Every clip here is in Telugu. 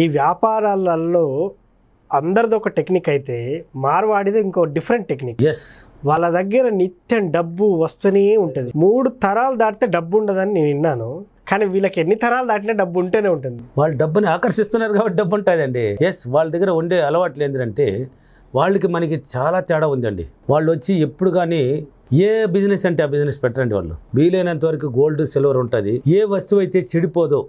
ఈ వ్యాపారాలలో అందరిది ఒక టెక్నిక్ అయితే మార్వాడిది ఇంకో డిఫరెంట్ టెక్నిక్ ఎస్ వాళ్ళ దగ్గర నిత్యం డబ్బు వస్తూనే ఉంటుంది మూడు తరాలు దాటితే డబ్బు ఉండదని నేను విన్నాను కానీ వీళ్ళకి ఎన్ని తరాలు దాటినా డబ్బు ఉంటేనే ఉంటుంది వాళ్ళు డబ్బుని ఆకర్షిస్తున్నారు కాబట్టి డబ్బు ఉంటుందండి ఎస్ వాళ్ళ దగ్గర ఉండే అలవాట్లు ఏంటంటే వాళ్ళకి మనకి చాలా తేడా ఉందండి వాళ్ళు వచ్చి ఎప్పుడు కానీ ఏ బిజినెస్ అంటే ఆ బిజినెస్ పెట్టండి వాళ్ళు వీలైనంత వరకు గోల్డ్ సిల్వర్ ఉంటుంది ఏ వస్తువు అయితే చెడిపోదో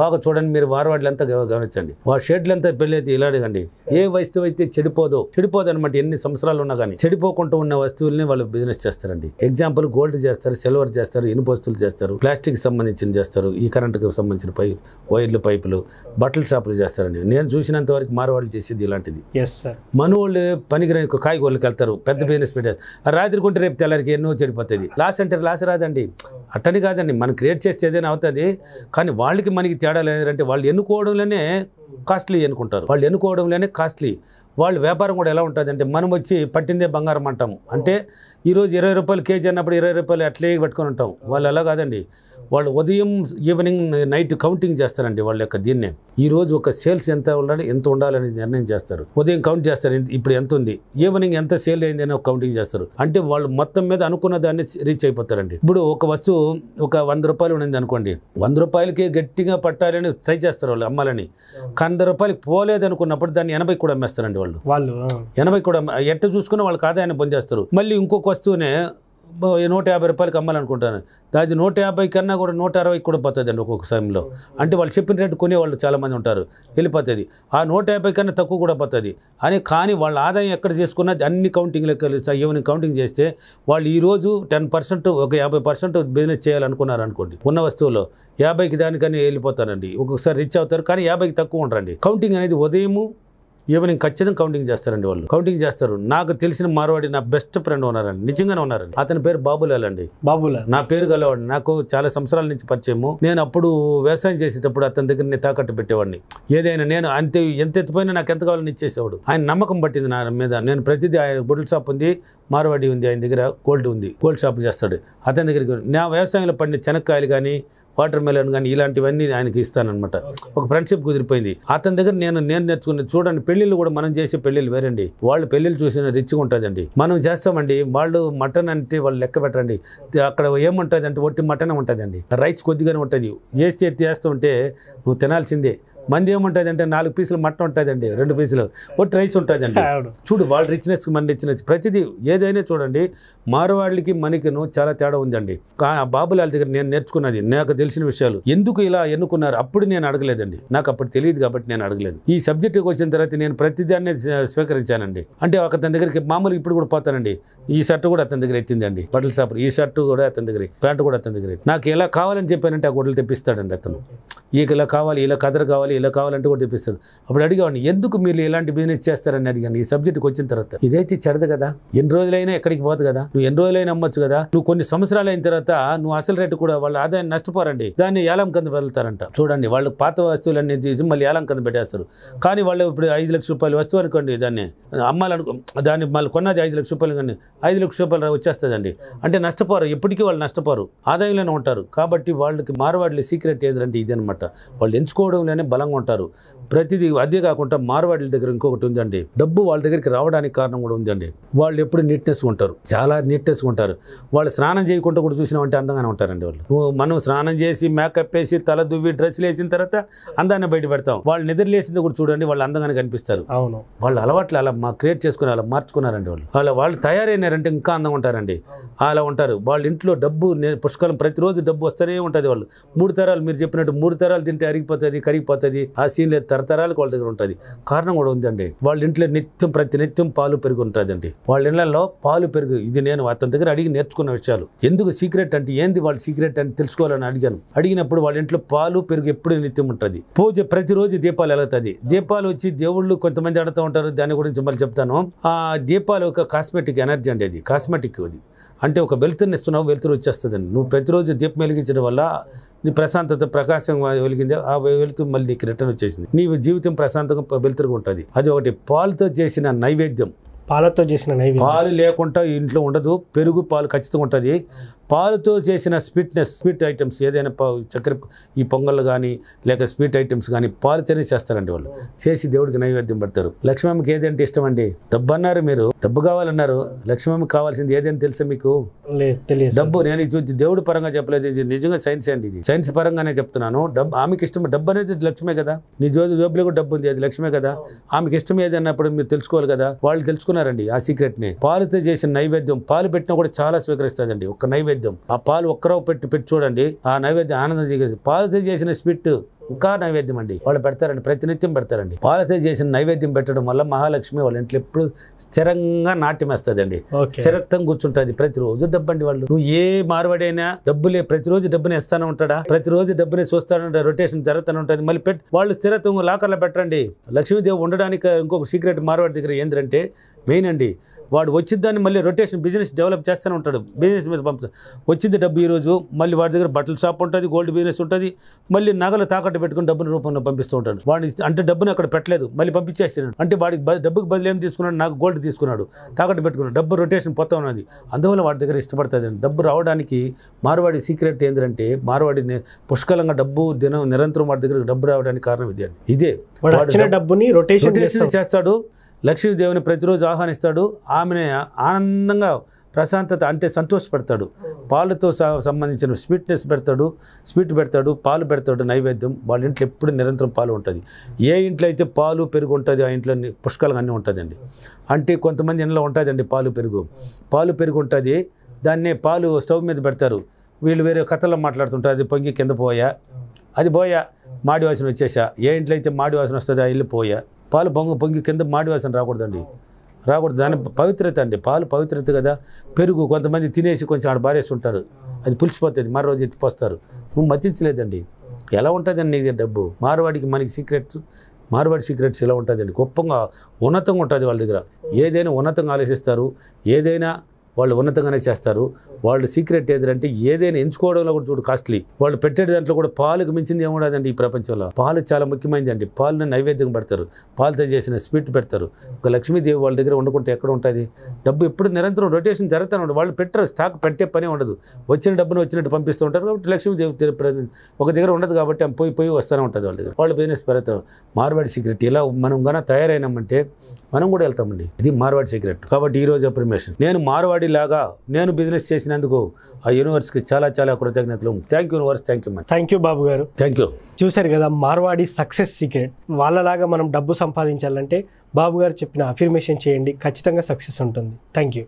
బాగా చూడండి మీరు ఎంత గమనించండి షెడ్లు ఎంత పెళ్ళైతే ఇలాడగండి ఏ వస్తువు అయితే చెడిపోదో చెడిపోదు అనమాట ఎన్ని సంవత్సరాలు ఉన్నా కానీ చెడిపోకుండా ఉన్న వస్తువుల్ని వాళ్ళు బిజినెస్ చేస్తారండి ఎగ్జాంపుల్ గోల్డ్ చేస్తారు సిల్వర్ చేస్తారు ఇనుప వస్తువులు చేస్తారు ప్లాస్టిక్ సంబంధించిన చేస్తారు ఈ కరెంటుకు సంబంధించిన పై వైర్లు పైపులు బట్టల షాపులు చేస్తారండి నేను చూసినంత వరకు మార్వాళ్ళు చేసేది ఇలాంటిది మనవాళ్ళు పనికిరా కాయగూరలకు వెళ్తారు పెద్ద బిజినెస్ పెట్టారు రాత్రి కొంటే రేపు తెల్లరికి ఎన్నో చెడిపోతుంది లాస్ అంటే లాస్ రాదండి అట్టని కాదండి మనం క్రియేట్ చేస్తే ఏదైనా అవుతుంది కానీ వాళ్ళకి మనకి తేడా లేదంటే వాళ్ళు ఎన్నుకోవడంలోనే కాస్ట్లీ అనుకుంటారు వాళ్ళు ఎన్నుకోవడంలోనే కాస్ట్లీ వాళ్ళు వ్యాపారం కూడా ఎలా ఉంటుంది అంటే మనం వచ్చి పట్టిందే బంగారం అంటాము అంటే ఈరోజు ఇరవై రూపాయలు కేజీ అన్నప్పుడు ఇరవై రూపాయలు అట్లే పట్టుకొని ఉంటాం వాళ్ళు అలా కాదండి వాళ్ళు ఉదయం ఈవినింగ్ నైట్ కౌంటింగ్ చేస్తారండి వాళ్ళ యొక్క దీన్నే ఈరోజు ఒక సేల్స్ ఎంత ఉండాలి ఎంత ఉండాలని నిర్ణయం చేస్తారు ఉదయం కౌంట్ చేస్తారు ఇప్పుడు ఎంత ఉంది ఈవినింగ్ ఎంత సేల్ అయింది అని కౌంటింగ్ చేస్తారు అంటే వాళ్ళు మొత్తం మీద అనుకున్న దాన్ని రీచ్ అయిపోతారండి ఇప్పుడు ఒక వస్తువు ఒక వంద రూపాయలు ఉండింది అనుకోండి వంద రూపాయలకి గట్టిగా పట్టాలని ట్రై చేస్తారు వాళ్ళు అమ్మాలని కంద రూపాయలకి పోలేదు అనుకున్నప్పుడు దాన్ని ఎనభై కూడా అమ్మేస్తారండి వాళ్ళు వాళ్ళు ఎనభై కూడా ఎట్ట చూసుకుని వాళ్ళకి ఆదాయాన్ని పొందేస్తారు మళ్ళీ ఇంకొక వస్తువునే నూట యాభై రూపాయలకి అమ్మాలనుకుంటాను దాని నూట యాభై కన్నా కూడా నూట అరవై కూడా పోతుంది అండి ఒక్కొక్క సమయంలో అంటే వాళ్ళు చెప్పిన రేటు కొనేవాళ్ళు చాలామంది ఉంటారు వెళ్ళిపోతుంది ఆ నూట యాభై కన్నా తక్కువ కూడా పోతుంది అని కానీ వాళ్ళ ఆదాయం ఎక్కడ చేసుకున్నది అన్ని కౌంటింగ్ లెక్కలు ఏమైనా కౌంటింగ్ చేస్తే వాళ్ళు ఈరోజు టెన్ పర్సెంట్ ఒక యాభై పర్సెంట్ బిజినెస్ చేయాలనుకున్నారు అనుకోండి ఉన్న వస్తువులో యాభైకి దానికన్నా వెళ్ళిపోతారండి ఒక్కొక్కసారి రిచ్ అవుతారు కానీ యాభైకి తక్కువ ఉండరండి కౌంటింగ్ అనేది ఉదయము ఈవినింగ్ ఖచ్చితంగా కౌంటింగ్ చేస్తారండి వాళ్ళు కౌంటింగ్ చేస్తారు నాకు తెలిసిన మార్వాడి నా బెస్ట్ ఫ్రెండ్ ఉన్నారండి నిజంగానే ఉన్నారండి అతని పేరు బాబులాల్ అండి బాబులాల్ నా పేరు గలవాడు నాకు చాలా సంవత్సరాల నుంచి పరిచయము నేను అప్పుడు వ్యవసాయం చేసేటప్పుడు అతని దగ్గర నేను తాకట్టు పెట్టేవాడిని ఏదైనా నేను అంతే ఎంత ఎత్తిపోయినా నాకు ఎంత కావాలని ఇచ్చేసేవాడు ఆయన నమ్మకం పట్టింది నా మీద నేను ప్రతిదీ ఆయన గుడ్ల షాప్ ఉంది మార్వాడి ఉంది ఆయన దగ్గర గోల్డ్ ఉంది గోల్డ్ షాప్ చేస్తాడు అతని దగ్గరికి నా వ్యవసాయంలో పండిన చెనక్కాయలు కానీ వాటర్ మెలన్ కానీ ఇలాంటివన్నీ ఆయనకి ఇస్తానమాట ఒక ఫ్రెండ్షిప్ కుదిరిపోయింది అతని దగ్గర నేను నేను నేర్చుకున్న చూడండి పెళ్ళిళ్ళు కూడా మనం చేసే పెళ్ళిళ్ళు వేరండి వాళ్ళు పెళ్ళిళ్ళు చూసిన రిచ్గా ఉంటుందండి మనం చేస్తామండి వాళ్ళు మటన్ అంటే వాళ్ళు లెక్క పెట్టండి అక్కడ ఏముంటుంది అంటే ఒట్టి మటన్ ఉంటుందండి రైస్ కొద్దిగానే ఉంటుంది వేస్తే చేస్తూ ఉంటే నువ్వు తినాల్సిందే మంది అంటే నాలుగు పీసులు మటన్ ఉంటుందండి రెండు పీసులు ఒకటి రైస్ ఉంటుందండి చూడు వాళ్ళ రిచ్నెస్ మన రిచ్నెస్ ప్రతిదీ ఏదైనా చూడండి మారువాళ్ళకి మనకిను చాలా తేడా ఉందండి బాబులాల దగ్గర నేను నేర్చుకున్నది నాకు తెలిసిన విషయాలు ఎందుకు ఇలా ఎన్నుకున్నారు అప్పుడు నేను అడగలేదండి నాకు అప్పుడు తెలియదు కాబట్టి నేను అడగలేదు ఈ సబ్జెక్టుకి వచ్చిన తర్వాత నేను ప్రతిదాన్ని స్వీకరించానండి అంటే ఒక అతని దగ్గరికి మామూలుగా ఇప్పుడు కూడా పోతానండి ఈ షర్ట్ కూడా అతని దగ్గర ఎత్తిందండి బట్టల షాప్ ఈ షర్ట్ కూడా అతని దగ్గర ప్యాంట్ కూడా అతని దగ్గర నాకు ఎలా కావాలని చెప్పానంటే ఆ గుడ్డలు తెప్పిస్తాడండి అతను ఈకి ఇలా కావాలి ఇలా కదర కావాలి ఇలా కావాలంటే కూడా తెప్పిస్తాడు అప్పుడు అడిగేవాడిని ఎందుకు మీరు ఇలాంటి బిజినెస్ చేస్తారని అడిగాను ఈ సబ్జెక్ట్కి వచ్చిన తర్వాత ఇదైతే చెడదు కదా ఎన్ని రోజులైనా ఎక్కడికి పోదు కదా నువ్వు ఎన్ని రోజులైనా అమ్మచ్చు కదా నువ్వు కొన్ని సంవత్సరాలు అయిన తర్వాత నువ్వు అసలు రేటు కూడా వాళ్ళ ఆదాయం నష్టపోరండి దాన్ని ఏలం కింద వెళ్తారంట చూడండి వాళ్ళు పాత వస్తువులు తీసి మళ్ళీ ఏలం కింద పెట్టేస్తారు కానీ వాళ్ళు ఇప్పుడు ఐదు లక్షల రూపాయలు వస్తువు అనుకోండి దాన్ని అమ్మాలనుకో దాన్ని మళ్ళీ కొన్నది ఐదు లక్షల రూపాయలు కానీ ఐదు లక్షల రూపాయలు వచ్చేస్తుందండి అంటే నష్టపోరు ఎప్పటికీ వాళ్ళు నష్టపోరు ఆదాయంలోనే ఉంటారు కాబట్టి వాళ్ళకి మార్వాడిలో సీక్రెట్ ఏంటంటే ఇదనమాట అనమాట వాళ్ళు ఎంచుకోవడంలోనే బలంగా ఉంటారు ప్రతిదీ అదే కాకుండా మార్వాడీల దగ్గర ఇంకొకటి ఉందండి డబ్బు వాళ్ళ దగ్గరికి రావడానికి కారణం కూడా ఉందండి వాళ్ళు ఎప్పుడు నీట్నెస్ ఉంటారు చాలా నీట్నెస్ ఉంటారు వాళ్ళు స్నానం చేయకుండా కూడా చూసినామంటే అందంగానే ఉంటారండి వాళ్ళు మనం స్నానం చేసి మేకప్ వేసి తల దువ్వి డ్రెస్లు వేసిన తర్వాత అందాన్ని బయట పెడతాం వాళ్ళు నిద్రలేసింది కూడా చూడండి వాళ్ళు అందంగానే కనిపిస్తారు అవును వాళ్ళ అలవాట్లు అలా మా క్రియేట్ చేసుకుని అలా మార్చుకున్నారండి వాళ్ళు అలా వాళ్ళు తయారైనారంటే ఇంకా అందంగా ఉంటారండి అలా ఉంటారు వాళ్ళ ఇంట్లో డబ్బు పుష్కలం ప్రతిరోజు డబ్బు వస్తూనే ఉంటుంది వాళ్ళు మూడు తరాలు మీరు చెప్పినట్టు మూడు తరతరాలు తింటే అరిగిపోతుంది కరిగిపోతుంది ఆ సీన్ లేదు తరతరాలకు వాళ్ళ దగ్గర ఉంటుంది కారణం కూడా ఉందండి వాళ్ళ ఇంట్లో నిత్యం ప్రతి నిత్యం పాలు పెరుగు ఉంటుందండి వాళ్ళ ఇళ్లలో పాలు పెరుగు ఇది నేను అతని దగ్గర అడిగి నేర్చుకున్న విషయాలు ఎందుకు సీక్రెట్ అంటే ఏంది వాళ్ళ సీక్రెట్ అని తెలుసుకోవాలని అడిగాను అడిగినప్పుడు వాళ్ళ ఇంట్లో పాలు పెరుగు ఎప్పుడు నిత్యం ఉంటుంది పూజ ప్రతిరోజు దీపాలు వెలుగుతుంది దీపాలు వచ్చి దేవుళ్ళు కొంతమంది ఆడుతూ ఉంటారు దాని గురించి మళ్ళీ చెప్తాను ఆ దీపాలు ఒక కాస్మెటిక్ ఎనర్జీ అండి అది కాస్మెటిక్ అది అంటే ఒక వెలుతురుని ఇస్తున్నావు వెలుతురు వచ్చేస్తుందండి నువ్వు ప్రతిరోజు దీపం వెలిగించడం వల్ల నీ ప్రశాంతత ప్రకాశం వెలిగింది ఆ వెలుతురు మళ్ళీ నీకు రిటర్న్ వచ్చేసింది నీ జీవితం ప్రశాంతంగా వెలుతురుగా ఉంటుంది అది ఒకటి పాలతో చేసిన నైవేద్యం పాలతో చేసిన నైవేద్యం పాలు లేకుండా ఇంట్లో ఉండదు పెరుగు పాలు ఖచ్చితంగా ఉంటుంది పాలతో చేసిన స్వీట్నెస్ స్వీట్ ఐటమ్స్ ఏదైనా చక్కెర ఈ పొంగళ్ళు కానీ లేక స్వీట్ ఐటమ్స్ కానీ పాలుతోనే చేస్తారండి వాళ్ళు చేసి దేవుడికి నైవేద్యం పెడతారు లక్ష్మమ్మకి ఏదంటే ఇష్టం అండి డబ్బు అన్నారు మీరు డబ్బు కావాలన్నారు లక్ష్మమ్మకి కావాల్సింది ఏదైనా తెలుసా మీకు డబ్బు నేను ఇది దేవుడు పరంగా చెప్పలేదు ఇది నిజంగా సైన్స్ అండి ఇది సైన్స్ పరంగానే చెప్తున్నాను డబ్బు ఆమెకి ఇష్టం డబ్బు అనేది లక్ష్మే కదా నీ జోజు జోబులో కూడా డబ్బు ఉంది అది లక్ష్మే కదా ఆమెకి ఇష్టం ఏది అన్నప్పుడు మీరు తెలుసుకోవాలి కదా వాళ్ళు తెలుసుకున్నారండి ఆ సీక్రెట్ని పాలుతో చేసిన నైవేద్యం పాలు పెట్టినా కూడా చాలా స్వీకరిస్తుంది ఒక నైవేద్యం నైవేద్యం ఆ పాలు ఒక్కరో పెట్టి పెట్టి చూడండి ఆ నైవేద్యం ఆనందం చేసి పాలతో చేసిన స్పిట్ ఇంకా నైవేద్యం అండి వాళ్ళు పెడతారండి ప్రతినిత్యం పెడతారండి పాలసీ చేసిన నైవేద్యం పెట్టడం వల్ల మహాలక్ష్మి వాళ్ళ ఇంట్లో ఎప్పుడు స్థిరంగా నాట్యమేస్తుందండి స్థిరత్వం కూర్చుంటుంది ప్రతిరోజు డబ్బు అండి వాళ్ళు నువ్వు ఏ మార్వాడైనా డబ్బులే ప్రతిరోజు డబ్బుని ఇస్తానే ఉంటాడా ప్రతిరోజు డబ్బుని చూస్తానంటే రొటేషన్ జరుగుతూనే ఉంటుంది మళ్ళీ పెట్టి వాళ్ళు స్థిరత్వం లాకర్లో పెట్టండి లక్ష్మీదేవి ఉండడానికి ఇంకొక సీక్రెట్ మార్వాడి దగ్గర ఏంటంటే మెయిన్ అండి వాడు వచ్చిద్దాన్ని మళ్ళీ రొటేషన్ బిజినెస్ డెవలప్ చేస్తూనే ఉంటాడు బిజినెస్ మీద పంపుతాడు వచ్చింది డబ్బు ఈరోజు మళ్ళీ వాడి దగ్గర బట్టల షాప్ ఉంటుంది గోల్డ్ బిజినెస్ ఉంటుంది మళ్ళీ నగలు తాకట్టు పెట్టుకుని డబ్బుని రూపంలో పంపిస్తూ ఉంటాడు వాడిని అంటే డబ్బును అక్కడ పెట్టలేదు మళ్ళీ పంపించేస్తాడు అంటే వాడికి డబ్బుకి బదులు ఏం తీసుకున్నాడు నాకు గోల్డ్ తీసుకున్నాడు తాకట్టు పెట్టుకున్నాడు డబ్బు రొటేషన్ పోతా ఉన్నది అందువల్ల వాడి దగ్గర ఇష్టపడుతుంది డబ్బు రావడానికి మార్వాడి సీక్రెట్ ఏంటంటే మార్వాడి పుష్కలంగా డబ్బు దినం నిరంతరం వాడి దగ్గర డబ్బు రావడానికి కారణం ఇదే ఇదే డబ్బుని రొటేషన్ చేస్తాడు లక్ష్మీదేవిని ప్రతిరోజు ఆహ్వానిస్తాడు ఆమెను ఆనందంగా ప్రశాంతత అంటే సంతోషపెడతాడు పాలతో సంబంధించిన స్వీట్నెస్ పెడతాడు స్వీట్ పెడతాడు పాలు పెడతాడు నైవేద్యం వాళ్ళ ఇంట్లో ఎప్పుడు నిరంతరం పాలు ఉంటుంది ఏ ఇంట్లో అయితే పాలు పెరుగు ఉంటుంది ఆ ఇంట్లో పుష్కలంగా అన్నీ ఉంటుందండి అంటే కొంతమంది ఇంట్లో ఉంటుందండి పాలు పెరుగు పాలు పెరుగు ఉంటుంది దాన్నే పాలు స్టవ్ మీద పెడతారు వీళ్ళు వేరే కథల్లో మాట్లాడుతుంటారు అది పొంగి కింద పోయా అది పోయా మాడి వాసన వచ్చేసా ఏ ఇంట్లో అయితే మాడి వాసన వస్తుంది ఆ ఇల్లు పోయా పాలు పొంగు పొంగి కింద మాడివాసన రాకూడదండి రాకూడదు దాని పవిత్రత అండి పాలు పవిత్రత కదా పెరుగు కొంతమంది తినేసి కొంచెం ఆడ బారేసి ఉంటారు అది పులిసిపోతుంది మరో రోజు ఎత్తిపోస్తారు నువ్వు మతించలేదండి ఎలా ఉంటుందండి నీ డబ్బు మార్వాడికి మనకి సీక్రెట్స్ మార్వాడి సీక్రెట్స్ ఎలా ఉంటుందండి గొప్పగా ఉన్నతంగా ఉంటుంది వాళ్ళ దగ్గర ఏదైనా ఉన్నతంగా ఆలోచిస్తారు ఏదైనా వాళ్ళు ఉన్నతంగానే చేస్తారు వాళ్ళు సీక్రెట్ ఏదంటే ఏదైనా ఎంచుకోవడంలో కూడా చూడు కాస్ట్లీ వాళ్ళు పెట్టే దాంట్లో కూడా పాలకు మించింది ఏముండదండి ఈ ప్రపంచంలో పాలు చాలా ముఖ్యమైనది అండి పాలను నైవేద్యం పెడతారు పాలతో చేసిన స్వీట్ పెడతారు ఒక లక్ష్మీదేవి వాళ్ళ దగ్గర ఉండకుంటే ఎక్కడ ఉంటుంది డబ్బు ఎప్పుడు నిరంతరం రొటేషన్ జరుగుతూనే ఉండదు వాళ్ళు పెట్టరు స్టాక్ పెట్టే పని ఉండదు వచ్చిన డబ్బును వచ్చినట్టు పంపిస్తూ ఉంటారు కాబట్టి లక్ష్మీదేవి ఒక దగ్గర ఉండదు కాబట్టి పోయి పోయి వస్తూనే ఉంటుంది వాళ్ళ దగ్గర వాళ్ళు బిజినెస్ పెడతారు మార్వాడి సీక్రెట్ ఇలా మనం కన్నా తయారైనామంటే మనం కూడా వెళ్తామండి ఇది మార్వాడి సీక్రెట్ కాబట్టి ఈరోజు అప్రిమేషన్ నేను మార్వాడి ఇలాగా నేను బిజినెస్ చేసినందుకు ఆ యూనివర్స్కి చాలా చాలా కృతజ్ఞతలు thank you universe thank you thank you బాబు గారు థ్యాంక్ యూ చూశారు కదా మార్వాడి సక్సెస్ సీక్రెట్ వాళ్ళలాగా మనం డబ్బు సంపాదించాలంటే బాబు గారు చెప్పిన అఫిర్మేషన్ చేయండి ఖచ్చితంగా సక్సెస్ ఉంటుంది థ్యాంక్ యూ